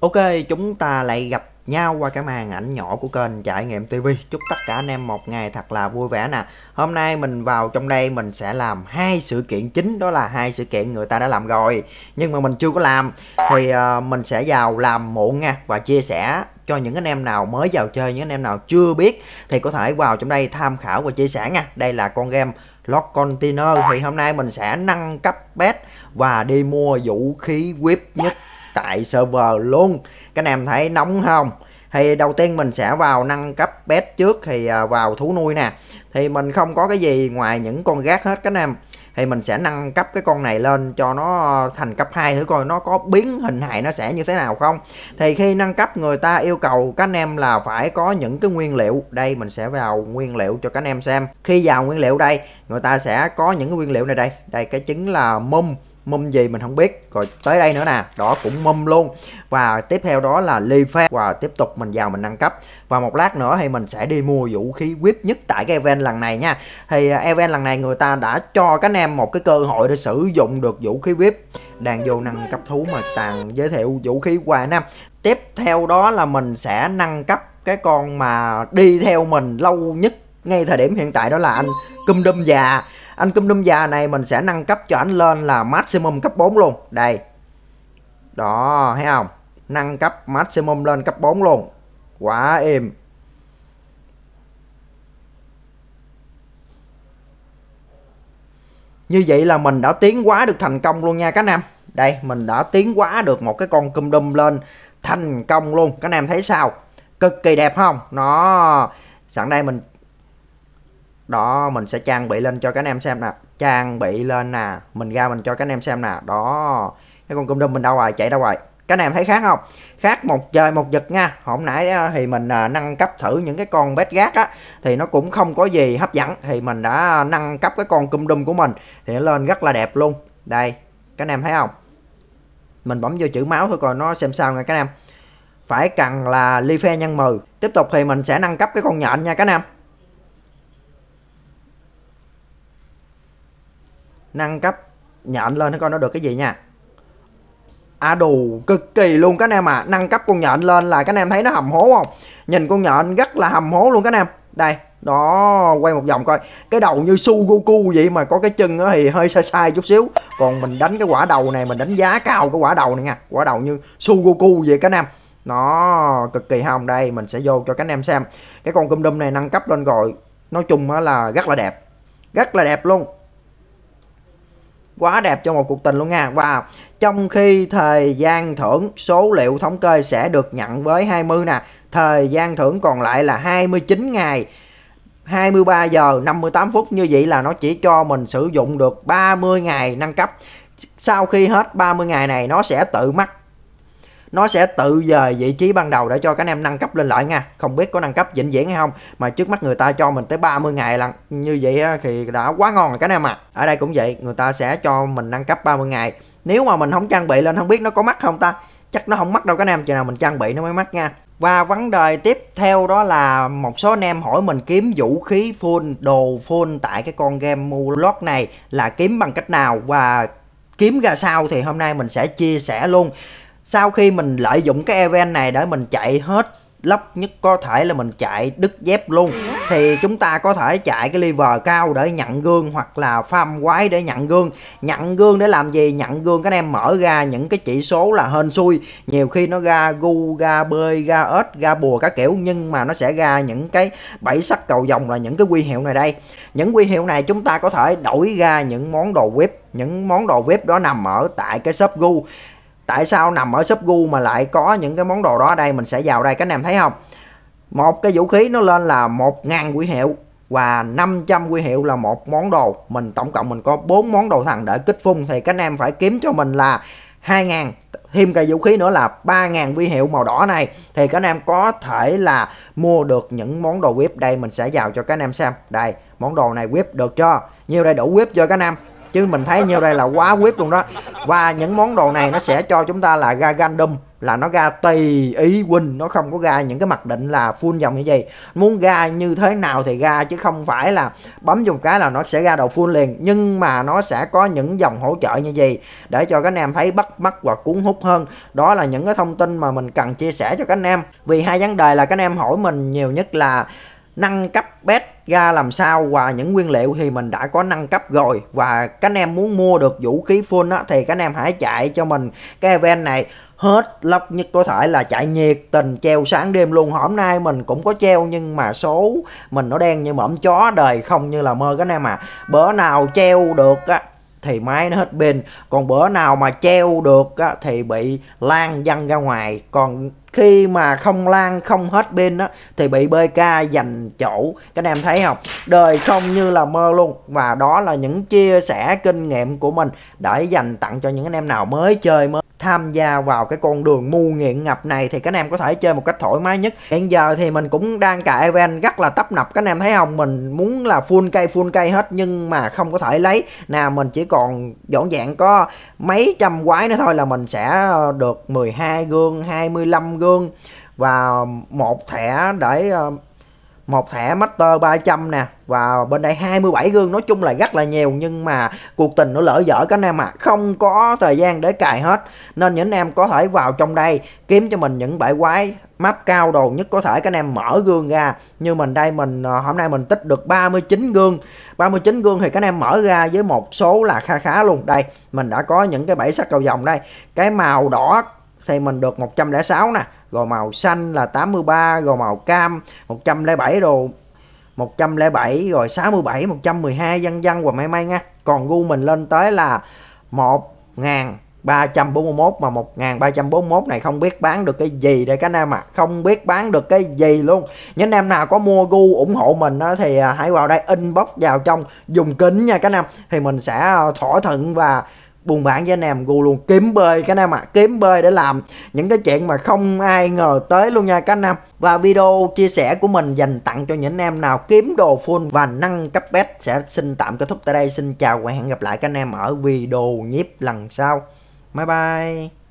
Ok, chúng ta lại gặp nhau qua cái màn ảnh nhỏ của kênh Trải nghiệm TV. Chúc tất cả anh em một ngày thật là vui vẻ nè. Hôm nay mình vào trong đây mình sẽ làm hai sự kiện chính đó là hai sự kiện người ta đã làm rồi nhưng mà mình chưa có làm thì uh, mình sẽ vào làm muộn nha và chia sẻ cho những anh em nào mới vào chơi những anh em nào chưa biết thì có thể vào trong đây tham khảo và chia sẻ nha. Đây là con game Lost Container thì hôm nay mình sẽ nâng cấp bet và đi mua vũ khí whip nhất tại server luôn các anh em thấy nóng không thì đầu tiên mình sẽ vào nâng cấp pet trước thì à, vào thú nuôi nè thì mình không có cái gì ngoài những con gác hết các anh em thì mình sẽ nâng cấp cái con này lên cho nó thành cấp 2 thử coi nó có biến hình hài nó sẽ như thế nào không thì khi nâng cấp người ta yêu cầu các anh em là phải có những cái nguyên liệu đây mình sẽ vào nguyên liệu cho các anh em xem khi vào nguyên liệu đây người ta sẽ có những cái nguyên liệu này đây đây cái trứng là mum mâm gì mình không biết rồi tới đây nữa nè đó cũng mâm luôn và tiếp theo đó là ly phép và tiếp tục mình vào mình nâng cấp và một lát nữa thì mình sẽ đi mua vũ khí whip nhất tại cái event lần này nha thì à, event lần này người ta đã cho các anh em một cái cơ hội để sử dụng được vũ khí whip đang vô nâng cấp thú mà tàn giới thiệu vũ khí qua năm tiếp theo đó là mình sẽ nâng cấp cái con mà đi theo mình lâu nhất ngay thời điểm hiện tại đó là anh Cum đâm già anh cùm đùm già này mình sẽ nâng cấp cho anh lên là maximum cấp 4 luôn đây đó thấy không nâng cấp maximum lên cấp 4 luôn quá êm như vậy là mình đã tiến quá được thành công luôn nha các nam đây mình đã tiến quá được một cái con cum đum lên thành công luôn các nam thấy sao cực kỳ đẹp không nó sẵn đây mình đó mình sẽ trang bị lên cho các anh em xem nè trang bị lên nè mình ra mình cho các anh em xem nè đó cái con cung đâm mình đâu rồi chạy đâu rồi các anh em thấy khác không khác một trời một vực nha hôm nãy ờ, thì mình ờ, nâng cấp thử những cái con bét gác á thì nó cũng không có gì hấp dẫn thì mình đã nâng cấp cái con cung đum của mình thì nó lên rất là đẹp luôn đây các anh em thấy không mình bấm vô chữ máu thôi coi nó xem sao nha các anh em phải cần là ly phe nhân 10 tiếp tục thì mình sẽ nâng cấp cái con nhện nha các anh em nâng cấp nhện lên nó coi nó được cái gì nha À đù cực kỳ luôn các anh em ạ à. Nâng cấp con nhện lên là các anh em thấy nó hầm hố không Nhìn con nhện rất là hầm hố luôn các anh em Đây đó quay một vòng coi Cái đầu như su Sugoku vậy mà có cái chân thì hơi sai sai chút xíu Còn mình đánh cái quả đầu này mình đánh giá cao cái quả đầu này nha Quả đầu như su Sugoku vậy các anh em nó cực kỳ hồng đây mình sẽ vô cho các anh em xem cái con cơm đâm này nâng cấp lên rồi nói chung là rất là đẹp rất là đẹp luôn quá đẹp cho một cuộc tình luôn nha và trong khi thời gian thưởng số liệu thống kê sẽ được nhận với 20 nè thời gian thưởng còn lại là 29 ngày 23 giờ 58 phút như vậy là nó chỉ cho mình sử dụng được 30 ngày nâng cấp sau khi hết 30 ngày này nó sẽ tự mắc nó sẽ tự dời vị trí ban đầu để cho các anh em nâng cấp lên lại nha không biết có nâng cấp vĩnh viễn hay không mà trước mắt người ta cho mình tới 30 ngày là như vậy thì đã quá ngon rồi các anh em à ở đây cũng vậy người ta sẽ cho mình nâng cấp 30 ngày nếu mà mình không trang bị lên không biết nó có mắc không ta chắc nó không mắc đâu các anh em chừng nào mình trang bị nó mới mắc nha và vấn đề tiếp theo đó là một số anh em hỏi mình kiếm vũ khí full, đồ full tại cái con game Mulot này là kiếm bằng cách nào và kiếm ra sao thì hôm nay mình sẽ chia sẻ luôn sau khi mình lợi dụng cái event này để mình chạy hết lóc nhất có thể là mình chạy đứt dép luôn thì chúng ta có thể chạy cái lever cao để nhận gương hoặc là farm quái để nhận gương nhận gương để làm gì nhận gương các em mở ra những cái chỉ số là hên xui nhiều khi nó ra gu ra bơi ra ớt ra bùa các kiểu nhưng mà nó sẽ ra những cái bảy sắc cầu vòng là những cái quy hiệu này đây những quy hiệu này chúng ta có thể đổi ra những món đồ web những món đồ web đó nằm ở tại cái shop gu tại sao nằm ở shop gu mà lại có những cái món đồ đó ở đây mình sẽ vào đây các anh em thấy không một cái vũ khí nó lên là 1.000 quy hiệu và 500 quy hiệu là một món đồ mình tổng cộng mình có 4 món đồ thằng để kích phun thì các anh em phải kiếm cho mình là 2.000 thêm cái vũ khí nữa là 3.000 quy hiệu màu đỏ này thì các anh em có thể là mua được những món đồ web đây mình sẽ vào cho các anh em xem đây món đồ này web được cho nhiều đầy đủ web cho các anh em chứ mình thấy nhiêu đây là quá quýt luôn đó và những món đồ này nó sẽ cho chúng ta là ga gandum là nó ga tùy ý win nó không có ga những cái mặc định là full dòng như vậy muốn ga như thế nào thì ga chứ không phải là bấm dùng cái là nó sẽ ra đầu full liền nhưng mà nó sẽ có những dòng hỗ trợ như vậy để cho các anh em thấy bắt mắt và cuốn hút hơn đó là những cái thông tin mà mình cần chia sẻ cho các anh em vì hai vấn đề là các anh em hỏi mình nhiều nhất là nâng cấp bed ra làm sao và những nguyên liệu thì mình đã có nâng cấp rồi và các anh em muốn mua được vũ khí full á, thì các anh em hãy chạy cho mình cái event này hết lóc nhất có thể là chạy nhiệt tình treo sáng đêm luôn hôm nay mình cũng có treo nhưng mà số mình nó đen như mõm chó đời không như là mơ các anh em à bữa nào treo được á thì máy nó hết pin còn bữa nào mà treo được á, thì bị lan văng ra ngoài còn khi mà không lan không hết pin á thì bị BK giành chỗ các anh em thấy không đời không như là mơ luôn và đó là những chia sẻ kinh nghiệm của mình để dành tặng cho những anh em nào mới chơi mới tham gia vào cái con đường mu nghiện ngập này thì các anh em có thể chơi một cách thoải mái nhất hiện giờ thì mình cũng đang cài event rất là tấp nập các anh em thấy không mình muốn là full cây full cây hết nhưng mà không có thể lấy nào mình chỉ còn dọn dạng có mấy trăm quái nữa thôi là mình sẽ được 12 gương 25 gương và một thẻ để ờ, một thẻ master 300 nè và bên đây 27 gương nói chung là rất là nhiều nhưng mà cuộc tình nó lỡ dở các anh em ạ à. không có thời gian để cài hết nên những em có thể vào trong đây kiếm cho mình những bãi quái map cao đồ nhất có thể các anh em mở gương ra như mình đây mình ờ, hôm nay mình tích được 39 gương 39 gương thì các anh em mở ra với một số là khá khá luôn đây mình đã có những cái bẫy sắt cầu vòng đây cái màu đỏ thì mình được 106 nè rồi màu xanh là 83 rồi màu cam 107 đồ 107 rồi 67 112 vân vân và may may nha còn gu mình lên tới là 1341 mà 1341 này không biết bán được cái gì đây các anh em ạ à. không biết bán được cái gì luôn những em nào có mua gu ủng hộ mình đó, thì à, hãy vào đây inbox vào trong dùng kính nha các anh em thì mình sẽ à, thỏa thuận và buôn bán với anh em gu luôn kiếm bơi các anh em ạ à. kiếm bơi để làm những cái chuyện mà không ai ngờ tới luôn nha các anh em và video chia sẻ của mình dành tặng cho những em nào kiếm đồ full và nâng cấp pet sẽ xin tạm kết thúc tại đây xin chào và hẹn gặp lại các anh em ở video nhiếp lần sau bye bye